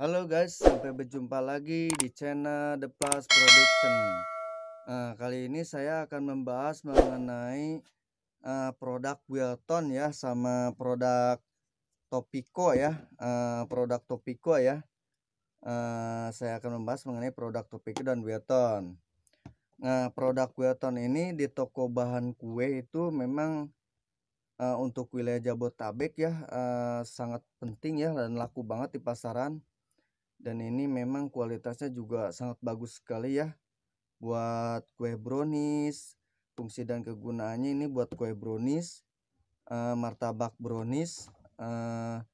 Halo guys, sampai berjumpa lagi di channel The Plus Production. Nah, kali ini saya akan membahas mengenai uh, produk Wilton ya sama produk Topiko ya, uh, produk Topiko ya. Uh, saya akan membahas mengenai produk Topiko dan Wilton. Nah, produk Wilton ini di toko bahan kue itu memang uh, untuk wilayah Jabodetabek ya uh, sangat penting ya dan laku banget di pasaran dan ini memang kualitasnya juga sangat bagus sekali ya buat kue brownies fungsi dan kegunaannya ini buat kue brownies uh, martabak brownies uh,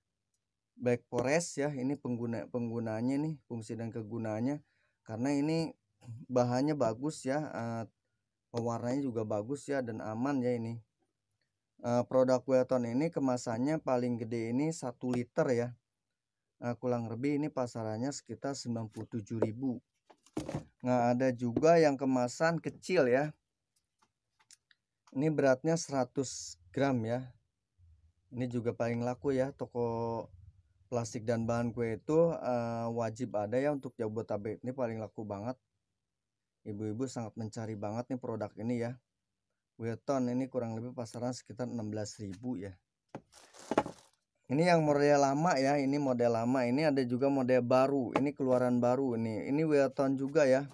black forest ya ini pengguna penggunaannya nih fungsi dan kegunaannya karena ini bahannya bagus ya uh, pewarnanya juga bagus ya dan aman ya ini uh, produk weton ini kemasannya paling gede ini satu liter ya Eh, kurang lebih ini pasarannya sekitar 97.000 nah ada juga yang kemasan kecil ya ini beratnya 100 gram ya ini juga paling laku ya toko plastik dan bahan kue itu uh, wajib ada ya untuk Jabodetabek ini paling laku banget ibu-ibu sangat mencari banget nih produk ini ya Wilton ini kurang lebih pasaran sekitar 16.000 ya ini yang model lama ya, ini model lama. Ini ada juga model baru. Ini keluaran baru ini. Ini Wilton juga ya.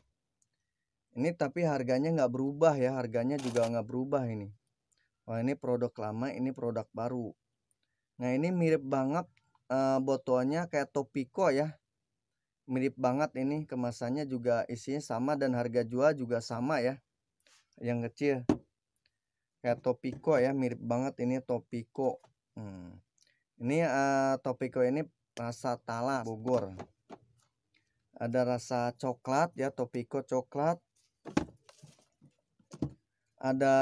Ini tapi harganya nggak berubah ya, harganya juga nggak berubah ini. Wah ini produk lama, ini produk baru. Nah ini mirip banget uh, eh, botolnya kayak Topiko ya. Mirip banget ini kemasannya juga isinya sama dan harga jual juga sama ya. Yang kecil. Kayak Topiko ya, mirip banget ini Topiko. Hmm ini uh, eh, topiko ini rasa talas Bogor ada rasa coklat ya topiko coklat ada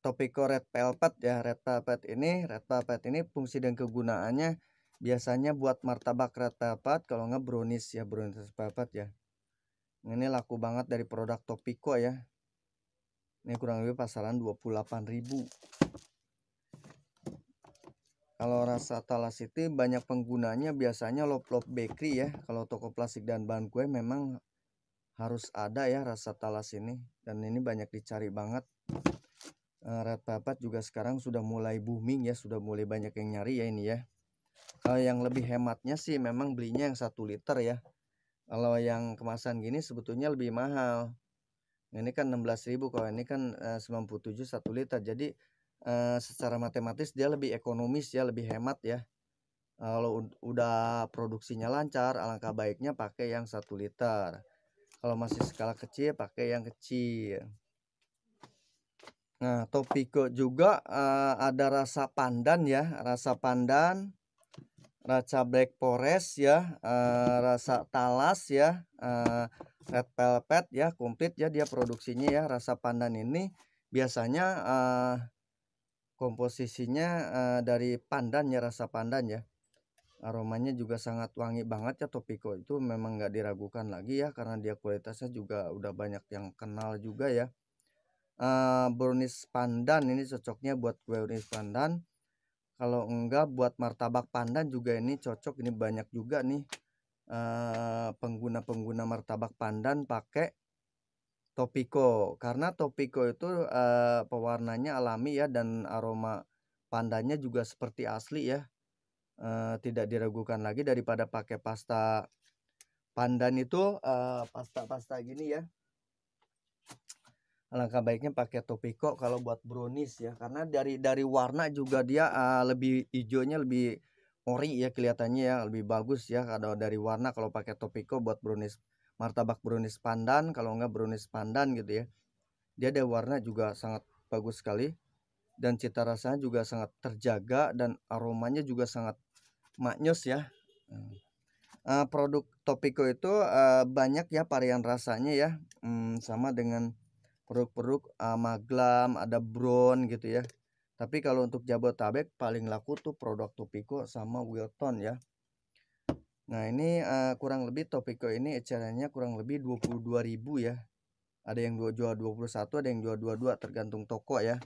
topiko red velvet ya red velvet ini red velvet ini fungsi dan kegunaannya biasanya buat martabak red velvet kalau nggak brownies ya brownies red velvet ya ini laku banget dari produk topiko ya ini kurang lebih pasaran ribu kalau rasa talas itu banyak penggunanya biasanya lop-lop bakery ya. Kalau toko plastik dan bahan kue memang harus ada ya rasa talas ini dan ini banyak dicari banget. Eh, Red papat juga sekarang sudah mulai booming ya, sudah mulai banyak yang nyari ya ini ya. Kalau yang lebih hematnya sih memang belinya yang satu liter ya. Kalau yang kemasan gini sebetulnya lebih mahal. Ini kan 16.000 kalau ini kan 97 eh, 1 liter. Jadi Eh, secara matematis dia lebih ekonomis ya lebih hemat ya kalau udah produksinya lancar alangkah baiknya pakai yang satu liter kalau masih skala kecil pakai yang kecil nah topiko juga uh, ada rasa pandan ya rasa pandan rasa black forest ya uh, rasa talas ya uh, red velvet ya komplit ya dia produksinya ya rasa pandan ini biasanya uh, Komposisinya, uh, dari pandan ya, rasa pandan ya. Aromanya juga sangat wangi banget ya Topiko itu memang nggak diragukan lagi ya karena dia kualitasnya juga udah banyak yang kenal juga ya. uh, brownies pandan ini cocoknya buat brownies pandan, kalau enggak buat martabak pandan juga ini cocok, ini banyak juga nih, pengguna eh, pengguna-pengguna martabak pandan pakai Topiko karena Topiko itu eee, eh, pewarnanya alami ya dan aroma pandannya juga seperti asli ya, eh, tidak diragukan lagi daripada pakai pasta pandan itu, eh, pasta-pasta gini ya. Alangkah baiknya pakai Topiko kalau buat brownies ya karena dari dari warna juga dia, lebih hijaunya lebih ori ya kelihatannya ya lebih bagus ya kalau dari warna kalau pakai Topiko buat brownies martabak brownies pandan kalau enggak brownies pandan gitu ya dia ada warna juga sangat bagus sekali dan cita rasanya juga sangat terjaga dan aromanya juga sangat maknyus ya uh, produk Topiko itu uh, banyak ya varian rasanya ya hmm, sama dengan produk-produk uh, eh, maglam ada brown gitu ya tapi kalau untuk Jabotabek paling laku tuh produk Topiko sama Wilton ya Nah, ini uh, kurang lebih Topiko ini ecerannya kurang lebih 22.000 ya. Ada yang jual 21, ada yang jual 22 tergantung toko ya.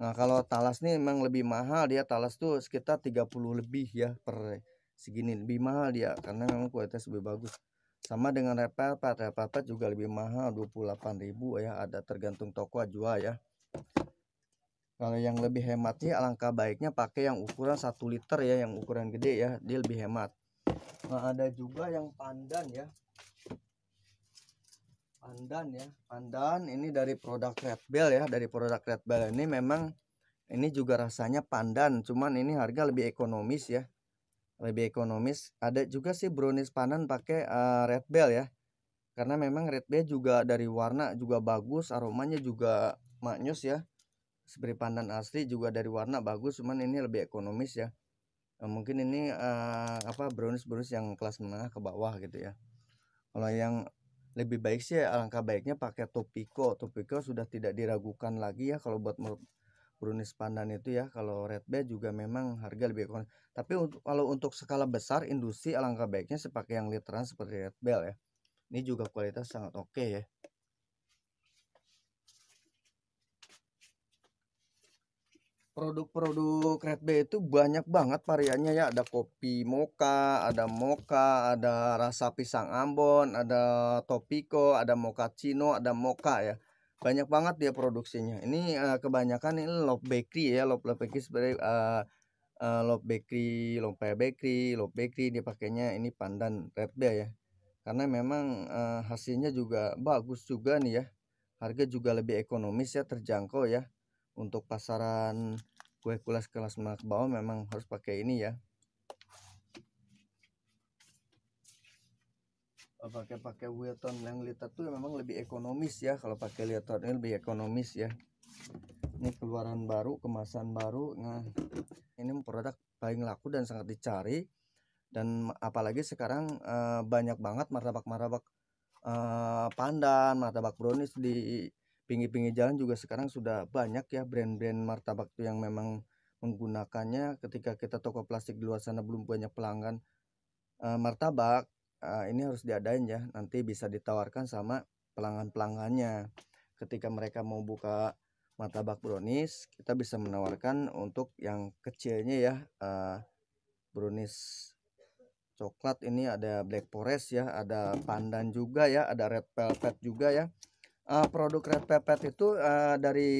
Nah, kalau talas nih memang lebih mahal dia talas tuh sekitar 30 lebih ya per segini lebih mahal dia karena memang kualitas lebih bagus. Sama dengan repel pad juga lebih mahal 28.000 ya, ada tergantung toko jual ya. Kalau yang lebih hemat sih alangkah baiknya pakai yang ukuran 1 liter ya, yang ukuran gede ya, dia lebih hemat. Nah, ada juga yang pandan ya. Pandan ya, pandan ini dari produk Red Bell ya, dari produk Red Bell ini memang ini juga rasanya pandan, cuman ini harga lebih ekonomis ya. Lebih ekonomis. Ada juga sih brownies pandan pakai uh, Red Bell ya. Karena memang Red Bell juga dari warna juga bagus, aromanya juga maknyus ya. Seperti pandan asli juga dari warna bagus, cuman ini lebih ekonomis ya. Eh, mungkin ini uh, apa brownies brownies yang kelas menengah ke bawah gitu ya kalau yang lebih baik sih alangkah baiknya pakai topiko topiko sudah tidak diragukan lagi ya kalau buat brownies pandan itu ya kalau red bell juga memang harga lebih ekonomis tapi untuk, kalau untuk skala besar industri alangkah baiknya sih pakai yang literan seperti red bell ya ini juga kualitas sangat oke okay ya produk-produk Red Bay itu banyak banget variannya ya ada kopi moka ada moka ada rasa pisang Ambon ada topiko ada moka Cino ada moka ya banyak banget dia produksinya ini uh, kebanyakan ini Love Bakery ya Love, Love Bakery sebagai uh, eh, uh, eh, Love Bakery love Bakery Love Bakery dia pakainya ini pandan Red Bay ya karena memang uh, hasilnya juga bagus juga nih ya harga juga lebih ekonomis ya terjangkau ya untuk pasaran kue kulas kelas menengah ke bawah memang harus pakai ini ya pakai pakai Wilton yang liter tuh memang lebih ekonomis ya kalau pakai liter ini lebih ekonomis ya ini keluaran baru kemasan baru nah ini produk paling laku dan sangat dicari dan apalagi sekarang e, banyak banget martabak martabak e, eh, pandan martabak brownies di pinggir-pinggir jalan juga sekarang sudah banyak ya brand-brand martabak tuh yang memang menggunakannya ketika kita toko plastik di luar sana belum banyak pelanggan e, martabak e, ini harus diadain ya nanti bisa ditawarkan sama pelanggan-pelanggannya ketika mereka mau buka martabak brownies kita bisa menawarkan untuk yang kecilnya ya e, brownies coklat ini ada black forest ya ada pandan juga ya ada red velvet juga ya uh, produk red pepet itu uh, dari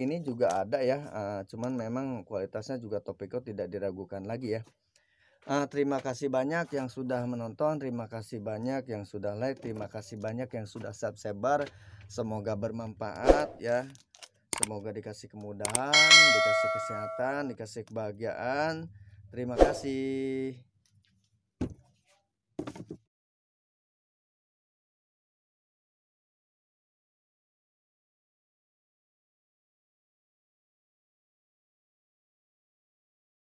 ini juga ada ya uh, cuman memang kualitasnya juga topiko tidak diragukan lagi ya uh, terima kasih banyak yang sudah menonton terima kasih banyak yang sudah like terima kasih banyak yang sudah subscribe, semoga bermanfaat ya semoga dikasih kemudahan dikasih kesehatan dikasih kebahagiaan terima kasih